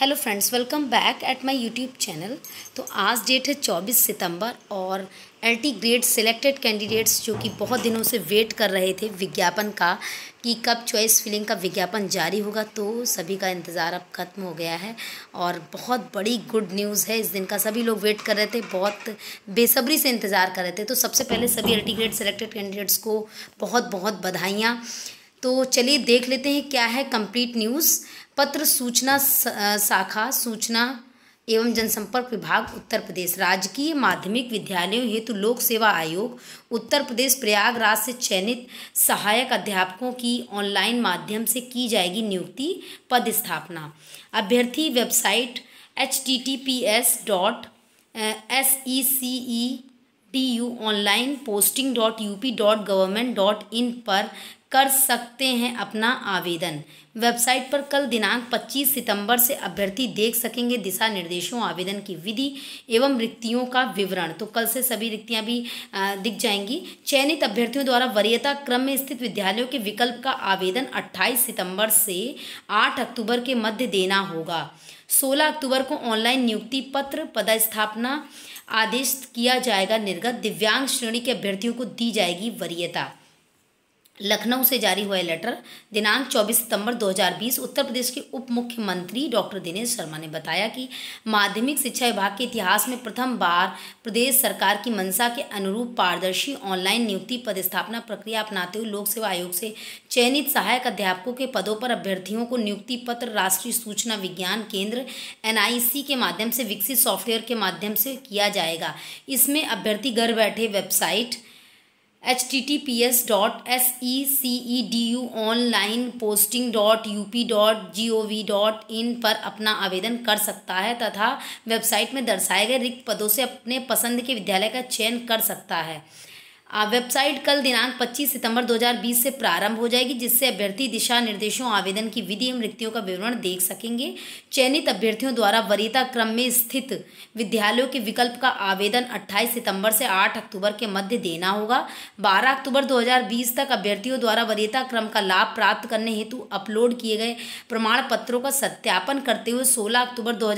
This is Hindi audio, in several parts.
hello friends welcome back at my YouTube channel तो आज डेट है 24 सितंबर और एलटी ग्रेड सिलेक्टेड कैंडिडेट्स जो कि बहुत दिनों से वेट कर रहे थे विज्ञापन का कि कब चॉइस फिलिंग का विज्ञापन जारी होगा तो सभी का इंतज़ार अब खत्म हो गया है और बहुत बड़ी गुड न्यूज़ है इस दिन का सभी लोग वेट कर रहे थे बहुत बेसब्री से इंतज़ार कर रहे थे तो सबसे पहले सभी एल्टी ग्रेड सेलेक्टेड कैंडिडेट्स को बहुत बहुत बधाइयाँ तो चलिए देख लेते हैं क्या है कंप्लीट न्यूज़ पत्र सूचना शाखा सूचना एवं जनसंपर्क विभाग उत्तर प्रदेश राजकीय माध्यमिक विद्यालयों हेतु लोक सेवा आयोग उत्तर प्रदेश प्रयागराज से चयनित सहायक अध्यापकों की ऑनलाइन माध्यम से की जाएगी नियुक्ति पद स्थापना अभ्यर्थी website H T T P S dot S E C E T U online posting dot U P dot government dot in पर कर सकते हैं अपना आवेदन वेबसाइट पर कल दिनांक 25 सितंबर से अभ्यर्थी देख सकेंगे दिशा निर्देशों आवेदन की विधि एवं रिक्तियों का विवरण तो कल से सभी रिक्तियां भी दिख जाएंगी चयनित अभ्यर्थियों द्वारा वरीयता क्रम में स्थित विद्यालयों के विकल्प का आवेदन 28 सितंबर से 8 अक्टूबर के मध्य देना होगा 16 अक्टूबर को ऑनलाइन नियुक्ति पत्र पदस्थापना आदेश किया जाएगा निर्गत दिव्यांग श्रेणी के अभ्यर्थियों को दी जाएगी वरीयता लखनऊ से जारी हुआ लेटर दिनांक 24 सितंबर 2020 उत्तर प्रदेश के उप मुख्यमंत्री डॉक्टर दिनेश शर्मा ने बताया कि माध्यमिक शिक्षा विभाग के इतिहास में प्रथम बार प्रदेश सरकार की मंशा के अनुरूप पारदर्शी ऑनलाइन नियुक्ति पदस्थापना प्रक्रिया अपनाते हुए लोक सेवा आयोग से चयनित सहायक अध्यापकों के पदों पर अभ्यर्थियों को नियुक्ति पत्र राष्ट्रीय सूचना विज्ञान केंद्र एन के माध्यम से विकसित सॉफ्टवेयर के माध्यम से किया जाएगा इसमें अभ्यर्थी घर बैठे website H T T P S dot S E C E D U online posting dot U P dot G O V dot in पर अपना आवेदन कर सकता है तथा वेबसाइट में दर्शाए गए रिक्त पदों से अपने पसंद के विद्यालय का चयन कर सकता है वेबसाइट कल दिनांक 25 सितंबर 2020 से प्रारंभ हो जाएगी जिससे अभ्यर्थी दिशा निर्देशों आवेदन की विधि एवं रिक्तियों का विवरण देख सकेंगे चयनित अभ्यर्थियों द्वारा वरीयता क्रम में स्थित विद्यालयों के विकल्प का आवेदन 28 सितंबर से 8 अक्टूबर के मध्य देना होगा 12 अक्टूबर 2020 तक अभ्यर्थियों द्वारा वरीयता क्रम का लाभ प्राप्त करने हेतु अपलोड किए गए प्रमाण पत्रों का सत्यापन करते हुए सोलह अक्टूबर दो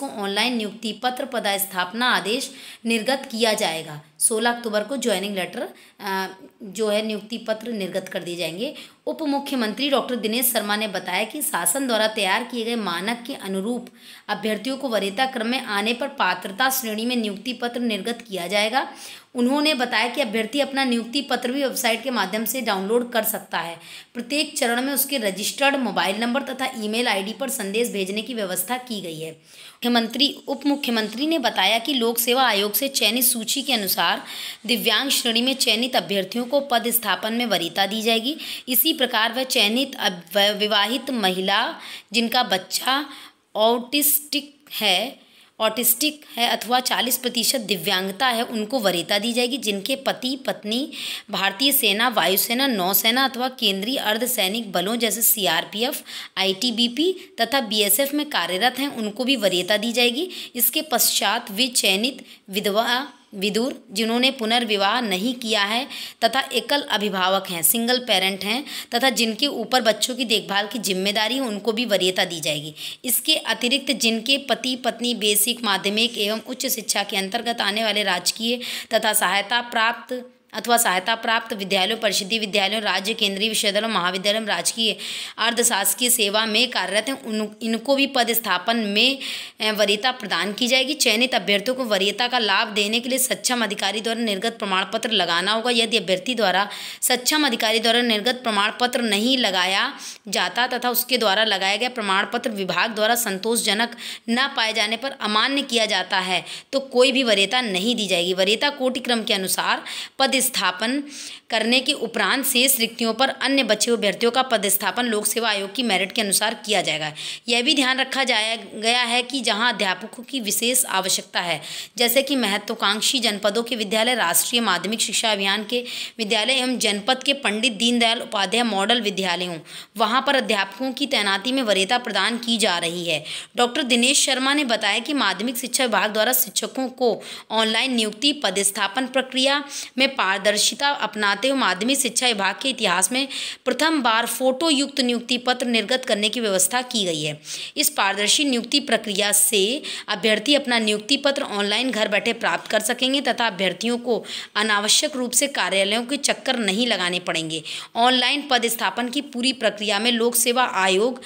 को ऑनलाइन नियुक्ति पत्र पदस्थापना आदेश निर्गत किया जाएगा सोलह अक्टूबर को ज्वाइनिंग लेटर लेटर जो है नियुक्ति पत्र निर्गत कर दिए जाएंगे उप मुख्यमंत्री डॉक्टर दिनेश शर्मा ने बताया कि शासन द्वारा तैयार किए गए मानक के अनुरूप अभ्यर्थियों को वरीयता क्रम में आने पर पात्रता श्रेणी में नियुक्ति पत्र निर्गत किया जाएगा उन्होंने बताया कि अभ्यर्थी अपना नियुक्ति पत्र भी वेबसाइट के माध्यम से डाउनलोड कर सकता है प्रत्येक चरण में उसके रजिस्टर्ड मोबाइल नंबर तथा ईमेल आईडी पर संदेश भेजने की व्यवस्था की गई है मुख्यमंत्री उप मुख्यमंत्री ने बताया कि लोक सेवा आयोग से चयनित सूची के अनुसार दिव्यांग श्रेणी में चयनित अभ्यर्थियों को पद स्थापन में वरीता दी जाएगी इसी प्रकार वह चयनित विवाहित महिला जिनका बच्चा ऑटिस्टिक है ऑटिस्टिक है अथवा चालीस प्रतिशत दिव्यांगता है उनको वरीयता दी जाएगी जिनके पति पत्नी भारतीय सेना वायुसेना नौसेना अथवा केंद्रीय अर्धसैनिक बलों जैसे सीआरपीएफ आईटीबीपी तथा बीएसएफ में कार्यरत हैं उनको भी वरीयता दी जाएगी इसके पश्चात वे चयनित विधवा विदुर जिन्होंने पुनर्विवाह नहीं किया है तथा एकल अभिभावक हैं सिंगल पेरेंट हैं तथा जिनके ऊपर बच्चों की देखभाल की जिम्मेदारी उनको भी वरीयता दी जाएगी इसके अतिरिक्त जिनके पति पत्नी बेसिक माध्यमिक एवं उच्च शिक्षा के अंतर्गत आने वाले राजकीय तथा सहायता प्राप्त अथवा सहायता प्राप्त विद्यालयों परिषदीय विद्यालयों राज्य केंद्रीय विश्वविद्यालयों महाविद्यालयों राजकीय अर्धशासकीय सेवा में कार्यरत हैं उन इनको भी पद स्थापन में वरीयता प्रदान की जाएगी चयनित अभ्यर्थियों को वरीयता का लाभ देने के लिए सक्षम अधिकारी द्वारा निर्गत प्रमाण पत्र लगाना होगा यदि अभ्यर्थी द्वारा सक्षम अधिकारी द्वारा निर्गत प्रमाण पत्र नहीं लगाया जाता तथा उसके द्वारा लगाया गया प्रमाण पत्र विभाग द्वारा संतोषजनक न पाए जाने पर अमान्य किया जाता है तो कोई भी वरीयता नहीं दी जाएगी वरीयता कोटिक्रम के अनुसार पद पदस्थापन करने के उपरांत शेष रिक्तियों पर अन्य बचे हुए अभ्यर्थियों का पदस्थापन लोक सेवा आयोग की मेरिट के अनुसार किया जाएगा यह भी ध्यान रखा जाया गया है कि जहां अध्यापकों की विशेष आवश्यकता है जैसे कि महत्वाकांक्षी जनपदों के विद्यालय राष्ट्रीय माध्यमिक शिक्षा अभियान के विद्यालय एवं जनपद के पंडित दीनदयाल उपाध्याय मॉडल विद्यालयों वहाँ पर अध्यापकों की तैनाती में वरीयता प्रदान की जा रही है डॉक्टर दिनेश शर्मा ने बताया कि माध्यमिक शिक्षा विभाग द्वारा शिक्षकों को ऑनलाइन नियुक्ति पदस्थापन प्रक्रिया में पा पारदर्शिता अपनाते हुए माध्यमिक शिक्षा विभाग के इतिहास में प्रथम बार फोटो युक्त नियुक्ति पत्र निर्गत करने की व्यवस्था की गई है इस पारदर्शी नियुक्ति प्रक्रिया से अभ्यर्थी अपना नियुक्ति पत्र ऑनलाइन घर बैठे प्राप्त कर सकेंगे तथा अभ्यर्थियों को अनावश्यक रूप से कार्यालयों के चक्कर नहीं लगाने पड़ेंगे ऑनलाइन पद स्थापन की पूरी प्रक्रिया में लोक सेवा आयोग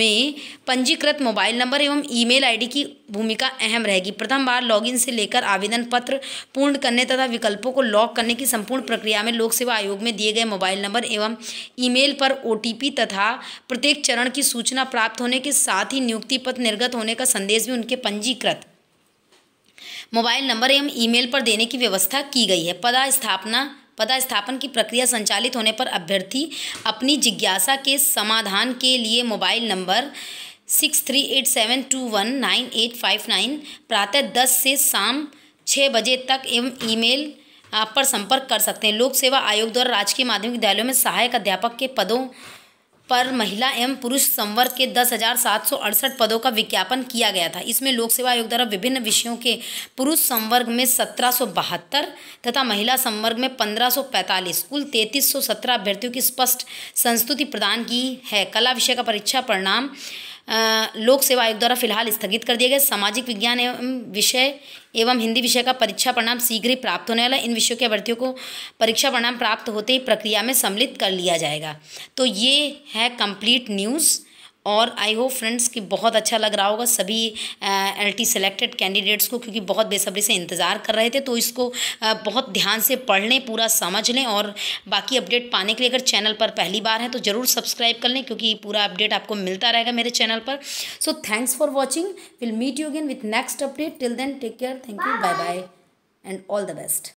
में पंजीकृत मोबाइल नंबर एवं ईमेल आईडी की भूमिका अहम रहेगी प्रथम बार लॉगिन से लेकर आवेदन पत्र पूर्ण करने तथा विकल्पों को लॉक करने की संपूर्ण प्रक्रिया में लोक सेवा आयोग में दिए गए मोबाइल नंबर एवं ईमेल पर ओटीपी तथा प्रत्येक चरण की सूचना प्राप्त होने के साथ ही नियुक्ति पत्र निर्गत होने का संदेश भी उनके पंजीकृत मोबाइल नंबर एवं ईमेल पर देने की व्यवस्था की गई है पदास्थापना पदस्थापन की प्रक्रिया संचालित होने पर अभ्यर्थी अपनी जिज्ञासा के समाधान के लिए mobile number six three eight seven two one nine eight five nine प्रातः दस से शाम छः बजे तक एवं ईमेल आप पर संपर्क कर सकते हैं लोक सेवा आयोग द्वारा राजकीय माध्यमिक विद्यालयों में सहायक अध्यापक के पदों पर महिला एवं पुरुष संवर्ग के दस हज़ार सात सौ अड़सठ पदों का विज्ञापन किया गया था इसमें लोक सेवा आयोग द्वारा विभिन्न विषयों के पुरुष संवर्ग में सत्रह सौ बहत्तर तथा महिला संवर्ग में पंद्रह सौ पैंतालीस कुल तैंतीस सौ सत्रह अभ्यर्थियों की स्पष्ट संस्तुति प्रदान की है कला विषय का परीक्षा परिणाम लोक सेवा आयोग द्वारा फिलहाल स्थगित कर दिए गए सामाजिक विज्ञान एवं विषय एवं हिंदी विषय का परीक्षा परिणाम शीघ्र ही प्राप्त होने वाला इन विषयों के अभ्यर्थियों को परीक्षा परिणाम प्राप्त होते ही प्रक्रिया में सम्मिलित कर लिया जाएगा तो ये है कंप्लीट न्यूज़ और आई होप फ्रेंड्स कि बहुत अच्छा लग रहा होगा सभी एल टी सेलेक्टेड कैंडिडेट्स को क्योंकि बहुत बेसब्री से इंतज़ार कर रहे थे तो इसको बहुत ध्यान से पढ़ लें पूरा समझ लें और बाकी अपडेट पाने के लिए अगर चैनल पर पहली बार है तो ज़रूर सब्सक्राइब कर लें क्योंकि पूरा अपडेट आपको मिलता रहेगा मेरे चैनल पर so thanks for watching will meet you again with next update till then take care thank you bye bye and all the best